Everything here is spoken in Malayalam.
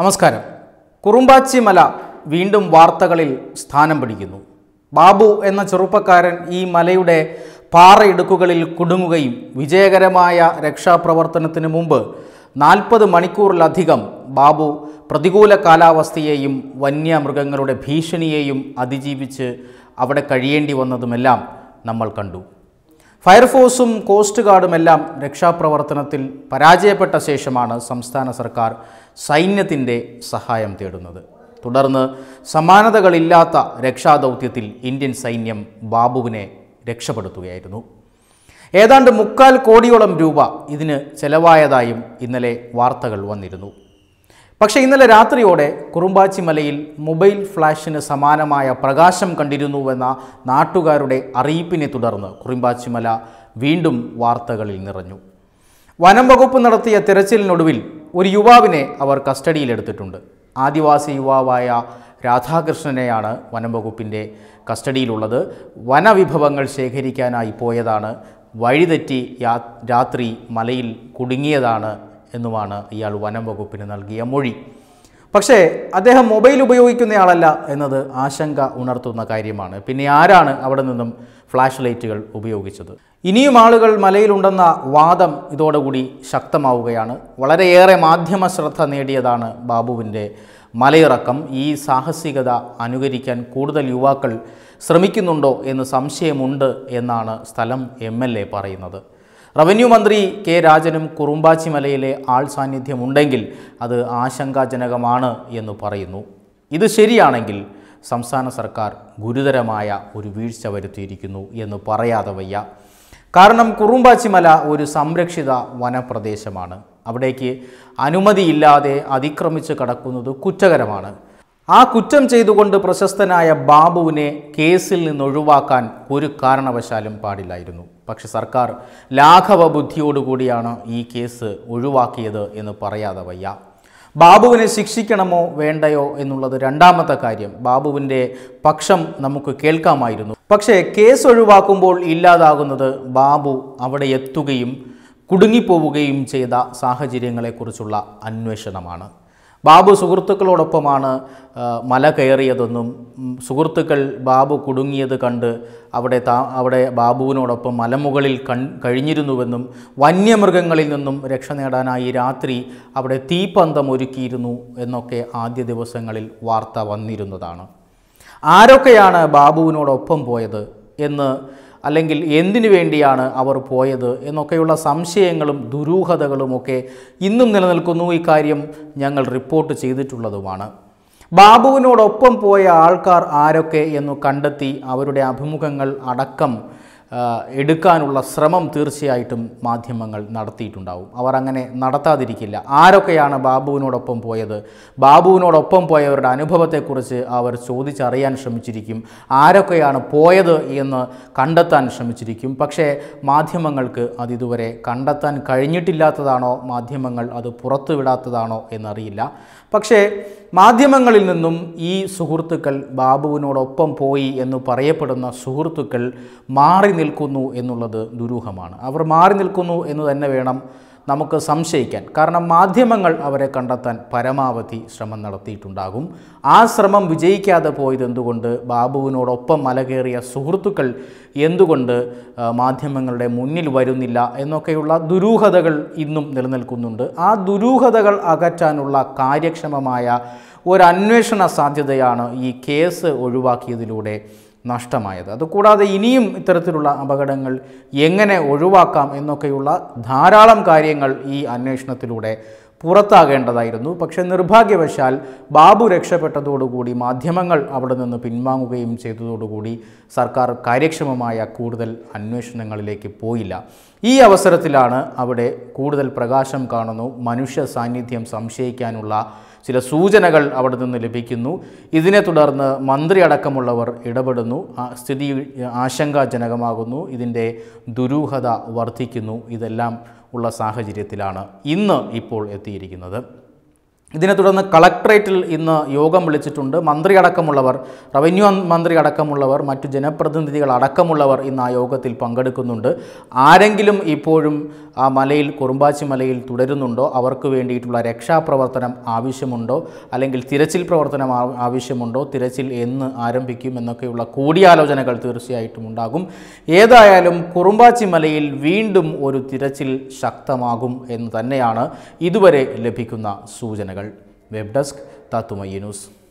നമസ്കാരം കുറുമ്പാച്ചി മല വീണ്ടും വാർത്തകളിൽ സ്ഥാനം പിടിക്കുന്നു ബാബു എന്ന ചെറുപ്പക്കാരൻ ഈ മലയുടെ പാറയിടുക്കുകളിൽ കുടുങ്ങുകയും വിജയകരമായ രക്ഷാപ്രവർത്തനത്തിന് മുമ്പ് നാൽപ്പത് മണിക്കൂറിലധികം ബാബു പ്രതികൂല കാലാവസ്ഥയെയും വന്യമൃഗങ്ങളുടെ ഭീഷണിയെയും അതിജീവിച്ച് അവിടെ കഴിയേണ്ടി വന്നതുമെല്ലാം നമ്മൾ കണ്ടു ഫയർഫോഴ്സും കോസ്റ്റ് ഗാർഡുമെല്ലാം രക്ഷാപ്രവർത്തനത്തിൽ പരാജയപ്പെട്ട ശേഷമാണ് സംസ്ഥാന സർക്കാർ സൈന്യത്തിൻ്റെ സഹായം തേടുന്നത് തുടർന്ന് സമാനതകളില്ലാത്ത രക്ഷാദൗത്യത്തിൽ ഇന്ത്യൻ സൈന്യം ബാബുവിനെ രക്ഷപ്പെടുത്തുകയായിരുന്നു ഏതാണ്ട് മുക്കാൽ കോടിയോളം രൂപ ഇതിന് ചെലവായതായും ഇന്നലെ വാർത്തകൾ വന്നിരുന്നു പക്ഷേ ഇന്നലെ രാത്രിയോടെ കുറുമ്പാച്ചി മലയിൽ മൊബൈൽ ഫ്ലാഷിന് സമാനമായ പ്രകാശം കണ്ടിരുന്നുവെന്ന നാട്ടുകാരുടെ അറിയിപ്പിനെ തുടർന്ന് കുറുമ്പാച്ചി മല വീണ്ടും വാർത്തകളിൽ നിറഞ്ഞു വനം വകുപ്പ് നടത്തിയ തിരച്ചിലിനൊടുവിൽ ഒരു യുവാവിനെ അവർ കസ്റ്റഡിയിലെടുത്തിട്ടുണ്ട് ആദിവാസി യുവാവായ രാധാകൃഷ്ണനെയാണ് വനംവകുപ്പിൻ്റെ കസ്റ്റഡിയിലുള്ളത് വനവിഭവങ്ങൾ ശേഖരിക്കാനായി പോയതാണ് വഴിതെറ്റി രാത്രി മലയിൽ കുടുങ്ങിയതാണ് എന്നുമാണ് ഇയാൾ വനം വകുപ്പിന് നൽകിയ മൊഴി പക്ഷേ അദ്ദേഹം മൊബൈൽ ഉപയോഗിക്കുന്നയാളല്ല എന്നത് ആശങ്ക ഉണർത്തുന്ന കാര്യമാണ് പിന്നെ ആരാണ് അവിടെ നിന്നും ഫ്ലാഷ് ലൈറ്റുകൾ ഉപയോഗിച്ചത് ഇനിയും ആളുകൾ മലയിലുണ്ടെന്ന വാദം ഇതോടുകൂടി ശക്തമാവുകയാണ് വളരെയേറെ മാധ്യമ ശ്രദ്ധ നേടിയതാണ് ബാബുവിൻ്റെ മലയിറക്കം ഈ സാഹസികത അനുകരിക്കാൻ കൂടുതൽ യുവാക്കൾ ശ്രമിക്കുന്നുണ്ടോ എന്ന് സംശയമുണ്ട് എന്നാണ് സ്ഥലം എം പറയുന്നത് റവന്യൂ മന്ത്രി കെ രാജനും കുറുമ്പാച്ചിമലയിലെ മലയിലെ ആൾ സാന്നിധ്യമുണ്ടെങ്കിൽ അത് ആശങ്കാജനകമാണ് എന്ന് പറയുന്നു ഇത് ശരിയാണെങ്കിൽ സംസ്ഥാന സർക്കാർ ഗുരുതരമായ ഒരു വീഴ്ച വരുത്തിയിരിക്കുന്നു എന്ന് പറയാതെ വയ്യ കാരണം കുറുമ്പാച്ചിമല ഒരു സംരക്ഷിത വനപ്രദേശമാണ് അവിടേക്ക് അനുമതിയില്ലാതെ അതിക്രമിച്ച് കടക്കുന്നത് കുറ്റകരമാണ് ആ കുറ്റം ചെയ്തുകൊണ്ട് പ്രശസ്തനായ ബാബുവിനെ കേസിൽ നിന്ന് ഒഴിവാക്കാൻ ഒരു കാരണവശാലും പാടില്ലായിരുന്നു പക്ഷെ സർക്കാർ ലാഘവ ബുദ്ധിയോടുകൂടിയാണ് ഈ കേസ് ഒഴിവാക്കിയത് എന്ന് പറയാതെ വയ്യ ബാബുവിനെ ശിക്ഷിക്കണമോ വേണ്ടയോ എന്നുള്ളത് രണ്ടാമത്തെ കാര്യം ബാബുവിൻ്റെ പക്ഷം നമുക്ക് കേൾക്കാമായിരുന്നു പക്ഷേ കേസ് ഒഴിവാക്കുമ്പോൾ ഇല്ലാതാകുന്നത് ബാബു അവിടെ എത്തുകയും കുടുങ്ങിപ്പോവുകയും ചെയ്ത സാഹചര്യങ്ങളെക്കുറിച്ചുള്ള അന്വേഷണമാണ് ബാബു സുഹൃത്തുക്കളോടൊപ്പമാണ് മല കയറിയതെന്നും സുഹൃത്തുക്കൾ ബാബു കുടുങ്ങിയത് കണ്ട് അവിടെ താ അവിടെ ബാബുവിനോടൊപ്പം മലമുകളിൽ കൺ കഴിഞ്ഞിരുന്നുവെന്നും വന്യമൃഗങ്ങളിൽ നിന്നും രക്ഷ നേടാനായി രാത്രി അവിടെ തീപ്പന്തം ഒരുക്കിയിരുന്നു എന്നൊക്കെ ആദ്യ ദിവസങ്ങളിൽ വാർത്ത വന്നിരുന്നതാണ് ആരൊക്കെയാണ് ബാബുവിനോടൊപ്പം പോയത് എന്ന് അല്ലെങ്കിൽ എന്തിനു വേണ്ടിയാണ് അവർ പോയത് എന്നൊക്കെയുള്ള സംശയങ്ങളും ദുരൂഹതകളുമൊക്കെ ഇന്നും നിലനിൽക്കുന്നു ഇക്കാര്യം ഞങ്ങൾ റിപ്പോർട്ട് ചെയ്തിട്ടുള്ളതുമാണ് ബാബുവിനോടൊപ്പം പോയ ആൾക്കാർ ആരൊക്കെ എന്നു കണ്ടെത്തി അവരുടെ അഭിമുഖങ്ങൾ അടക്കം എടുക്കാനുള്ള ശ്രമം തീർച്ചയായിട്ടും മാധ്യമങ്ങൾ നടത്തിയിട്ടുണ്ടാവും അവർ അങ്ങനെ നടത്താതിരിക്കില്ല ആരൊക്കെയാണ് ബാബുവിനോടൊപ്പം പോയത് ബാബുവിനോടൊപ്പം പോയവരുടെ അനുഭവത്തെക്കുറിച്ച് അവർ ചോദിച്ചറിയാൻ ശ്രമിച്ചിരിക്കും ആരൊക്കെയാണ് പോയത് എന്ന് കണ്ടെത്താൻ ശ്രമിച്ചിരിക്കും പക്ഷേ മാധ്യമങ്ങൾക്ക് അതിതുവരെ കണ്ടെത്താൻ കഴിഞ്ഞിട്ടില്ലാത്തതാണോ മാധ്യമങ്ങൾ അത് പുറത്തുവിടാത്തതാണോ എന്നറിയില്ല പക്ഷേ മാധ്യമങ്ങളിൽ നിന്നും ഈ സുഹൃത്തുക്കൾ ബാബുവിനോടൊപ്പം പോയി എന്ന് പറയപ്പെടുന്ന സുഹൃത്തുക്കൾ മാറി നിൽക്കുന്നു എന്നുള്ളത് ദുരൂഹമാണ് അവർ മാറി നിൽക്കുന്നു എന്ന് തന്നെ വേണം നമുക്ക് സംശയിക്കാൻ കാരണം മാധ്യമങ്ങൾ അവരെ കണ്ടെത്താൻ പരമാവധി ശ്രമം നടത്തിയിട്ടുണ്ടാകും ആ ശ്രമം വിജയിക്കാതെ പോയത് എന്തുകൊണ്ട് ബാബുവിനോടൊപ്പം മലകേറിയ സുഹൃത്തുക്കൾ എന്തുകൊണ്ട് മാധ്യമങ്ങളുടെ മുന്നിൽ വരുന്നില്ല എന്നൊക്കെയുള്ള ദുരൂഹതകൾ ഇന്നും നിലനിൽക്കുന്നുണ്ട് ആ ദുരൂഹതകൾ അകറ്റാനുള്ള കാര്യക്ഷമമായ ഒരു അന്വേഷണ സാധ്യതയാണ് ഈ കേസ് ഒഴിവാക്കിയതിലൂടെ നഷ്ടമായത് അതുകൂടാതെ ഇനിയും ഇത്തരത്തിലുള്ള അപകടങ്ങൾ എങ്ങനെ ഒഴിവാക്കാം എന്നൊക്കെയുള്ള ധാരാളം കാര്യങ്ങൾ ഈ അന്വേഷണത്തിലൂടെ പുറത്താകേണ്ടതായിരുന്നു പക്ഷെ നിർഭാഗ്യവശാൽ ബാബു രക്ഷപ്പെട്ടതോടുകൂടി മാധ്യമങ്ങൾ അവിടെ നിന്ന് പിൻവാങ്ങുകയും ചെയ്തതോടുകൂടി സർക്കാർ കാര്യക്ഷമമായ കൂടുതൽ അന്വേഷണങ്ങളിലേക്ക് പോയില്ല ഈ അവസരത്തിലാണ് അവിടെ കൂടുതൽ പ്രകാശം കാണുന്നു മനുഷ്യ സാന്നിധ്യം സംശയിക്കാനുള്ള ചില സൂചനകൾ അവിടെ നിന്ന് ലഭിക്കുന്നു ഇതിനെ തുടർന്ന് മന്ത്രി അടക്കമുള്ളവർ ഇടപെടുന്നു സ്ഥിതി ആശങ്കാജനകമാകുന്നു ഇതിൻ്റെ ദുരൂഹത വർദ്ധിക്കുന്നു ഇതെല്ലാം ഉള്ള സാഹചര്യത്തിലാണ് ഇന്ന് ഇപ്പോൾ എത്തിയിരിക്കുന്നത് ഇതിനെ തുടർന്ന് കളക്ടറേറ്റിൽ ഇന്ന് യോഗം വിളിച്ചിട്ടുണ്ട് മന്ത്രി അടക്കമുള്ളവർ റവന്യൂ മന്ത്രി അടക്കമുള്ളവർ മറ്റു ജനപ്രതിനിധികൾ അടക്കമുള്ളവർ ഇന്ന് ആ യോഗത്തിൽ പങ്കെടുക്കുന്നുണ്ട് ആരെങ്കിലും ഇപ്പോഴും ആ മലയിൽ കുറുമ്പാച്ചി മലയിൽ തുടരുന്നുണ്ടോ അവർക്ക് വേണ്ടിയിട്ടുള്ള രക്ഷാപ്രവർത്തനം ആവശ്യമുണ്ടോ അല്ലെങ്കിൽ തിരച്ചിൽ പ്രവർത്തനം ആവശ്യമുണ്ടോ തിരച്ചിൽ എന്ന് ആരംഭിക്കും എന്നൊക്കെയുള്ള കൂടിയാലോചനകൾ തീർച്ചയായിട്ടും ഉണ്ടാകും ഏതായാലും കുറുമ്പാച്ചി മലയിൽ വീണ്ടും ഒരു തിരച്ചിൽ ശക്തമാകും എന്ന് തന്നെയാണ് ഇതുവരെ ലഭിക്കുന്ന സൂചനകൾ നിങ്ങൾ വെബ് ഡെസ്ക് താത്തുമയ്യ ന്യൂസ്